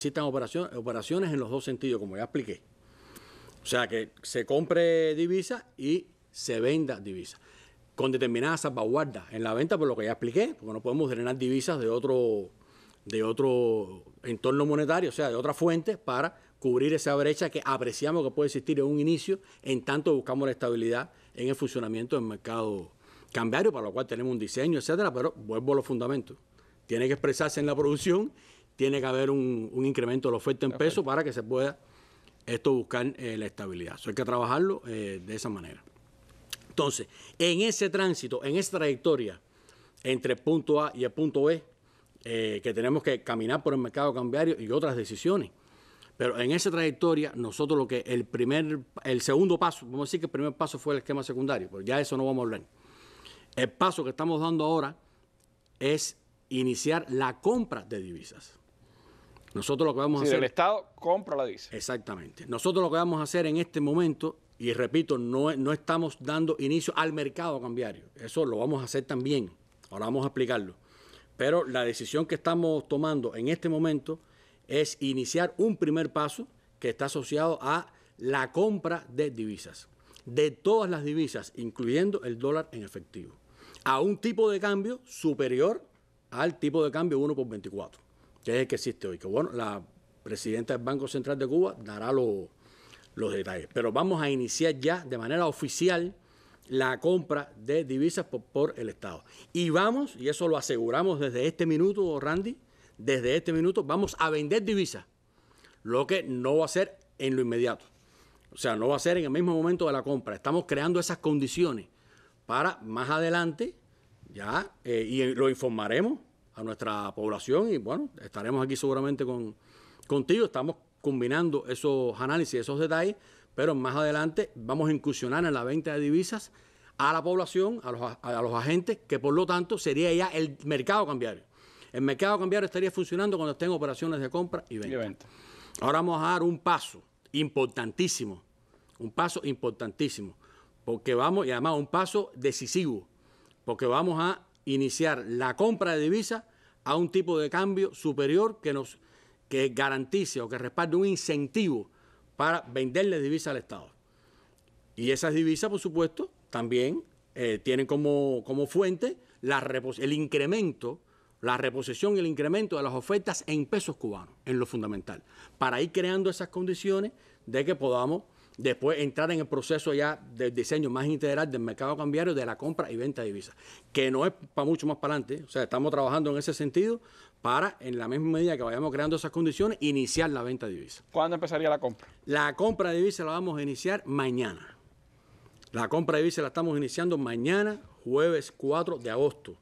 Existen operaciones, en los dos sentidos, como ya expliqué. O sea, que se compre divisa y se venda divisa. Con determinadas salvaguardas en la venta, por lo que ya expliqué, porque no podemos drenar divisas de otro, de otro entorno monetario, o sea, de otra fuente, para cubrir esa brecha que apreciamos que puede existir en un inicio, en tanto buscamos la estabilidad en el funcionamiento del mercado cambiario, para lo cual tenemos un diseño, etcétera, pero vuelvo a los fundamentos. Tiene que expresarse en la producción tiene que haber un, incremento de la oferta en peso para que se pueda esto buscar eh, la estabilidad. Eso hay que trabajarlo eh, de esa manera. Entonces, en ese tránsito, en esa trayectoria entre el punto A y el punto B, eh, que tenemos que caminar por el mercado cambiario y otras decisiones. Pero en esa trayectoria, nosotros lo que el primer, el segundo paso, vamos a decir que el primer paso fue el esquema secundario, porque ya eso no vamos a hablar. El paso que estamos dando ahora es iniciar la compra de divisas. Nosotros lo que vamos a hacer... El Estado compra la DICE. Exactamente. Nosotros lo que vamos a hacer en este momento, y repito, no, no estamos dando inicio al mercado cambiario. Eso lo vamos a hacer también. Ahora vamos a explicarlo. Pero la decisión que estamos tomando en este momento es iniciar un primer paso que está asociado a la compra de divisas. De todas las divisas, incluyendo el dólar en efectivo. A un tipo de cambio superior al tipo de cambio 1 por 24 que es el que existe hoy. Que bueno, la presidenta del Banco Central de Cuba dará los detalles. Pero vamos a iniciar ya de manera oficial la compra de divisas por, el Estado. Y vamos, y eso lo aseguramos desde este minuto, Randy, desde este minuto vamos a vender divisas, lo que no va a ser en lo inmediato. O sea, no va a ser en el mismo momento de la compra. Estamos creando esas condiciones para más adelante, ya, eh, y lo informaremos a nuestra población y bueno, estaremos aquí seguramente con, contigo, estamos combinando esos análisis, esos detalles, pero más adelante vamos a incursionar en la venta de divisas a la población, a los, agentes, que por lo tanto sería ya el mercado cambiario. El mercado cambiario estaría funcionando cuando estén operaciones de compra y venta. Y venta. Ahora vamos a dar un paso importantísimo, un paso importantísimo, porque vamos, y además un paso decisivo, porque vamos a iniciar la compra de divisas a un tipo de cambio superior que nos que garantice o que respalde un incentivo para venderle divisas al Estado. Y esas divisas, por supuesto, también eh, tienen como, como fuente la el incremento, la reposición y el incremento de las ofertas en pesos cubanos, en lo fundamental, para ir creando esas condiciones de que podamos después entrar en el proceso ya del diseño más integral del mercado cambiario, de la compra y venta de divisas, que no es para mucho más para adelante, o sea, estamos trabajando en ese sentido para, en la misma medida que vayamos creando esas condiciones, iniciar la venta de divisas. ¿Cuándo empezaría la compra? La compra de divisas la vamos a iniciar mañana. La compra de divisas la estamos iniciando mañana, jueves 4 de agosto.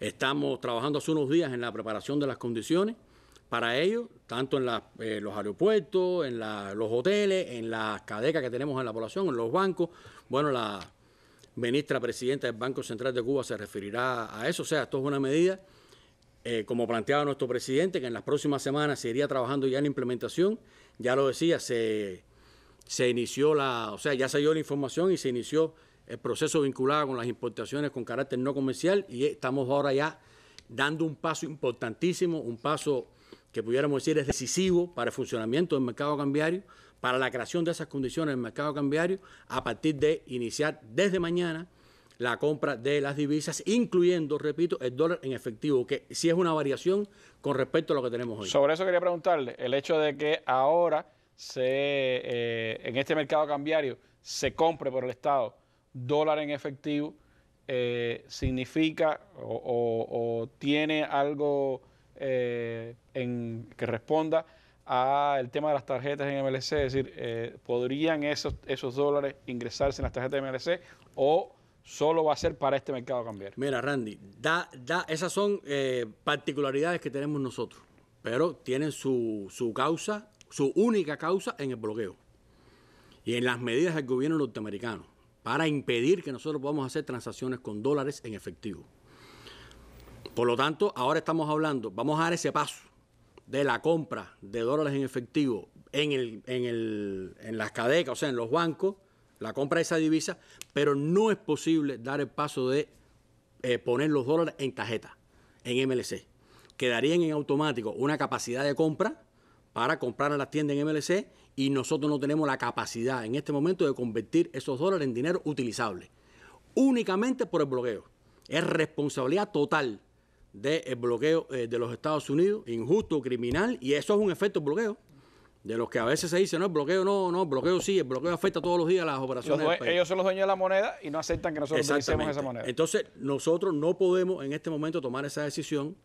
Estamos trabajando hace unos días en la preparación de las condiciones. Para ello, tanto en eh, los aeropuertos, en los hoteles, en las cadecas que tenemos en la población, en los bancos. Bueno, la ministra presidenta del Banco Central de Cuba se referirá a eso. O sea, esto es una medida, eh, como planteaba nuestro presidente, que en las próximas semanas se iría trabajando ya en implementación. Ya lo decía, se, se inició la, o sea, ya se dio la información y se inició el proceso vinculado con las importaciones con carácter no comercial y estamos ahora ya dando un paso importantísimo, un paso que pudiéramos decir es decisivo para el funcionamiento del mercado cambiario, para la creación de esas condiciones del mercado cambiario, a partir de iniciar desde mañana la compra de las divisas, incluyendo, repito, el dólar en efectivo, que sí es una variación con respecto a lo que tenemos hoy. Sobre eso quería preguntarle, el hecho de que ahora se, eh, en este mercado cambiario se compre por el Estado dólar en efectivo, eh, significa o tiene algo eh, que responda al tema de las tarjetas en MLC, es decir, eh, ¿podrían esos, esos dólares ingresarse en las tarjetas de MLC o solo va a ser para este mercado cambiar? Mira, Randy, esas son eh, particularidades que tenemos nosotros, pero tienen su, su causa, su única causa en el bloqueo y en las medidas del gobierno norteamericano para impedir que nosotros podamos hacer transacciones con dólares en efectivo. Por lo tanto, ahora estamos hablando, vamos a dar ese paso de la compra de dólares en efectivo en, las cadecas, o sea, en los bancos, la compra de esa divisa, pero no es posible dar el paso de eh, poner los dólares en tarjeta, en MLC. Quedarían en automático una capacidad de compra para comprar a las tiendas en MLC y nosotros no tenemos la capacidad en este momento de convertir esos dólares en dinero utilizable, únicamente por el bloqueo. Es responsabilidad total del eh, bloqueo eh, de los Estados Unidos, injusto, criminal, y eso es un efecto bloqueo. De los que a veces se dice, no, el bloqueo no, no, bloqueo sí, el bloqueo afecta todos los días las operaciones. Ellos son los dueños de la moneda y no aceptan que nosotros utilicemos esa moneda. Entonces, nosotros no podemos en este momento tomar esa decisión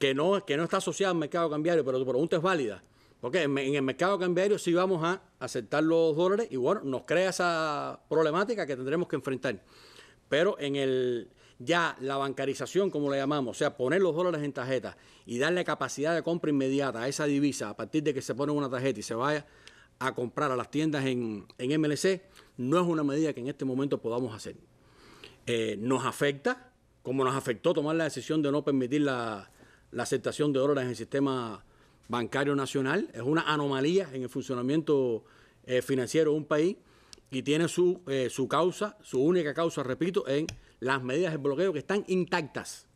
que no, que no está asociada al mercado cambiario, pero tu pregunta es válida. Porque en, en el mercado cambiario sí vamos a aceptar los dólares y bueno, nos crea esa problemática que tendremos que enfrentar. Pero en el, ya la bancarización, como la llamamos, o sea, poner los dólares en tarjeta y darle capacidad de compra inmediata a esa divisa a partir de que se pone una tarjeta y se vaya a comprar a las tiendas en, MLC, no es una medida que en este momento podamos hacer. Eh, nos afecta, como nos afectó tomar la decisión de no permitir la, aceptación de dólares en el sistema bancario nacional, es una anomalía en el funcionamiento eh, financiero de un país y tiene eh, su, causa, su única causa, repito, en las medidas de bloqueo que están intactas,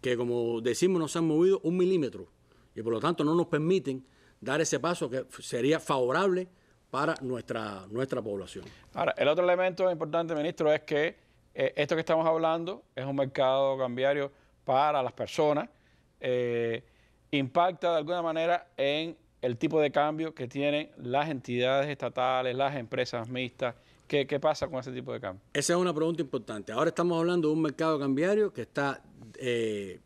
que como decimos no se han movido un milímetro y por lo tanto no nos permiten dar ese paso que sería favorable para nuestra, nuestra población. Ahora, el otro elemento importante, ministro, es que eh, esto que estamos hablando es un mercado cambiario para las personas, eh, impacta de alguna manera en el tipo de cambio que tienen las entidades estatales, las empresas mixtas. ¿Qué, qué pasa con ese tipo de cambio? Esa es una pregunta importante. Ahora estamos hablando de un mercado cambiario que está... Eh,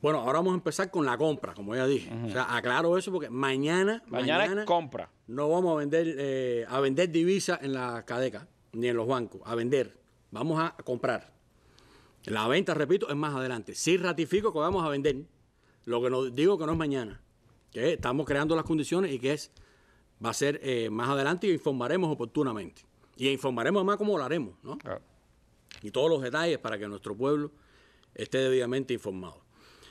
bueno, ahora vamos a empezar con la compra, como ya dije. O sea, aclaro eso porque mañana... Mañana, es compra. No vamos a vender, eh, a vender divisas en la cadeca, ni en los bancos, a vender. Vamos a comprar. La venta, repito, es más adelante. Si ratifico que vamos a vender. Lo que nos digo que no es mañana que estamos creando las condiciones y que es va a ser eh, más adelante y informaremos oportunamente. Y informaremos además cómo lo haremos, ¿no? Ah. Y todos los detalles para que nuestro pueblo esté debidamente informado.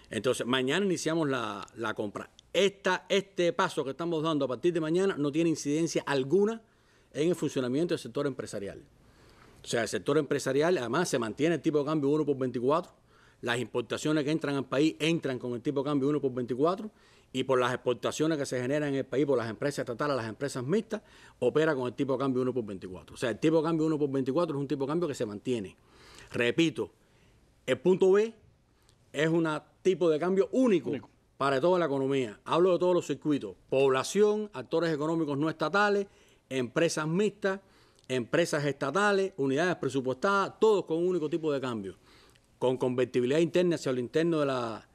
Entonces, mañana iniciamos la, compra. Esta, este paso que estamos dando a partir de mañana no tiene incidencia alguna en el funcionamiento del sector empresarial. O sea, el sector empresarial, además, se mantiene el tipo de cambio 1 por 24. Las importaciones que entran al país entran con el tipo de cambio 1 por 24 y por las exportaciones que se generan en el país por las empresas estatales, las empresas mixtas, opera con el tipo de cambio 1 por 24. O sea, el tipo de cambio 1 por 24 es un tipo de cambio que se mantiene. Repito, el punto B es un tipo de cambio único, para toda la economía. Hablo de todos los circuitos, población, actores económicos no estatales, empresas mixtas, empresas estatales, unidades presupuestadas, todos con un único tipo de cambio, con convertibilidad interna hacia lo interno de la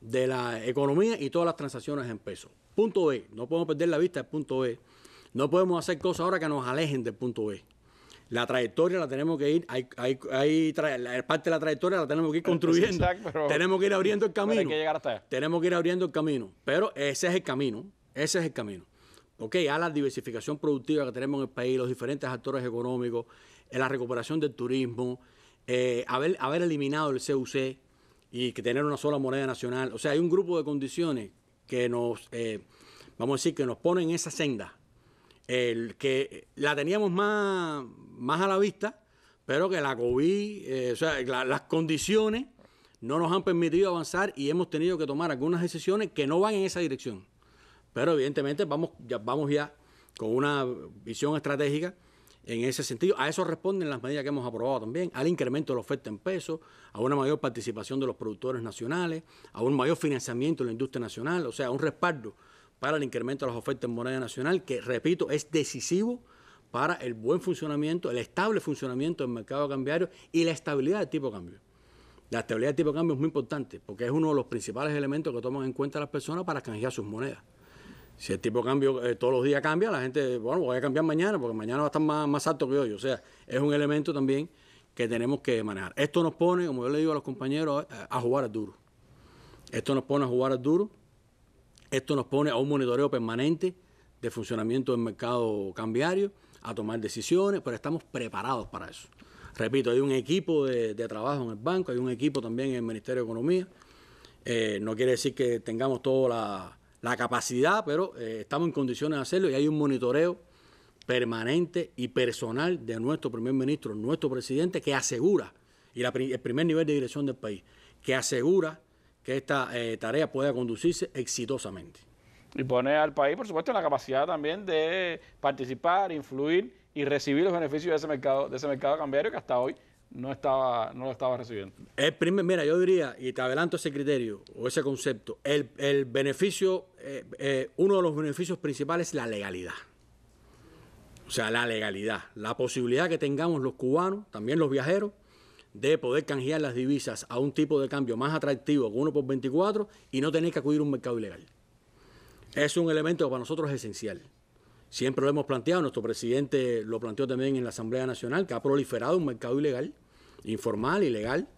de la economía y todas las transacciones en peso. Punto B, no podemos perder la vista del punto B. No podemos hacer cosas ahora que nos alejen del punto B. La trayectoria la tenemos que ir, hay, parte de la trayectoria la tenemos que ir construyendo. tenemos que ir abriendo el camino. Tenemos que ir abriendo el camino. Pero ese es el camino. Ese es el camino. Ok, a la diversificación productiva que tenemos en el país, los diferentes actores económicos, eh, la recuperación del turismo, eh, haber eliminado el CUC, y que tener una sola moneda nacional. O sea, hay un grupo de condiciones que nos, eh, vamos a decir, que nos ponen en esa senda, el que la teníamos más, más a la vista, pero que la COVID, eh, o sea, las condiciones no nos han permitido avanzar y hemos tenido que tomar algunas decisiones que no van en esa dirección. Pero evidentemente vamos vamos ya con una visión estratégica en ese sentido. A eso responden las medidas que hemos aprobado también, al incremento de la oferta en pesos, a una mayor participación de los productores nacionales, a un mayor financiamiento de la industria nacional, o sea, un respaldo para el incremento de las ofertas en moneda nacional, que, repito, es decisivo para el buen funcionamiento, el estable funcionamiento del mercado cambiario y la estabilidad del tipo de cambio. La estabilidad del tipo de cambio es muy importante porque es uno de los principales elementos que toman en cuenta las personas para canjear sus monedas. Si el tipo cambio eh, todos los días cambia, la gente, bueno, voy a cambiar mañana porque mañana va a estar más, alto que hoy. O sea, es un elemento también que tenemos que manejar. Esto nos pone, como yo le digo a los compañeros, eh, a, jugar al duro. Esto nos pone a jugar al duro. Esto nos pone a un monitoreo permanente de funcionamiento del mercado cambiario, a tomar decisiones, pero estamos preparados para eso. Repito, hay un equipo de, trabajo en el banco, hay un equipo también en el Ministerio de Economía. Eh, no quiere decir que tengamos toda la la capacidad, pero eh, estamos en condiciones de hacerlo y hay un monitoreo permanente y personal de nuestro primer ministro, nuestro presidente, que asegura, y el primer nivel de dirección del país, que asegura que esta eh, tarea pueda conducirse exitosamente. Y pone al país, por supuesto, en la capacidad también de participar, influir y recibir los beneficios de ese mercado, de ese mercado cambiario que hasta hoy no estaba no lo estaba recibiendo. mira, yo diría, y te adelanto ese criterio o ese concepto, el, beneficio, eh, eh, uno de los beneficios principales es la legalidad. O sea, la legalidad, la posibilidad que tengamos los cubanos, también los viajeros, de poder canjear las divisas a un tipo de cambio más atractivo que uno por 24 y no tener que acudir a un mercado ilegal. Es un elemento que para nosotros es esencial. Siempre lo hemos planteado, nuestro presidente lo planteó también en la Asamblea Nacional, que ha proliferado un mercado ilegal informal, y legal,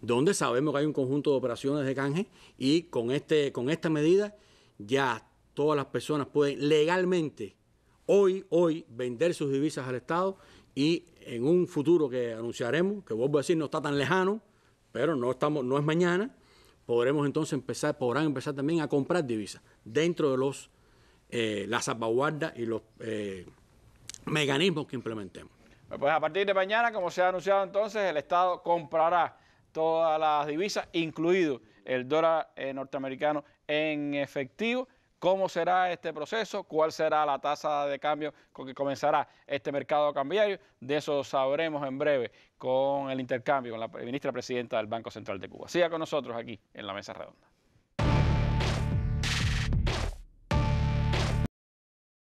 donde sabemos que hay un conjunto de operaciones de canje y con, este, con esta medida ya todas las personas pueden legalmente hoy, hoy, vender sus divisas al Estado y en un futuro que anunciaremos, que vuelvo a decir, no está tan lejano, pero no, estamos, no es mañana, podremos entonces empezar, podrán empezar también a comprar divisas dentro de los, eh, las salvaguardas y los eh, mecanismos que implementemos. Pues, pues a partir de mañana, como se ha anunciado entonces, el Estado comprará todas las divisas, incluido el dólar eh, norteamericano en efectivo. ¿Cómo será este proceso? ¿Cuál será la tasa de cambio con que comenzará este mercado cambiario? De eso sabremos en breve con el intercambio con la ministra presidenta del Banco Central de Cuba. Siga con nosotros aquí en la mesa redonda.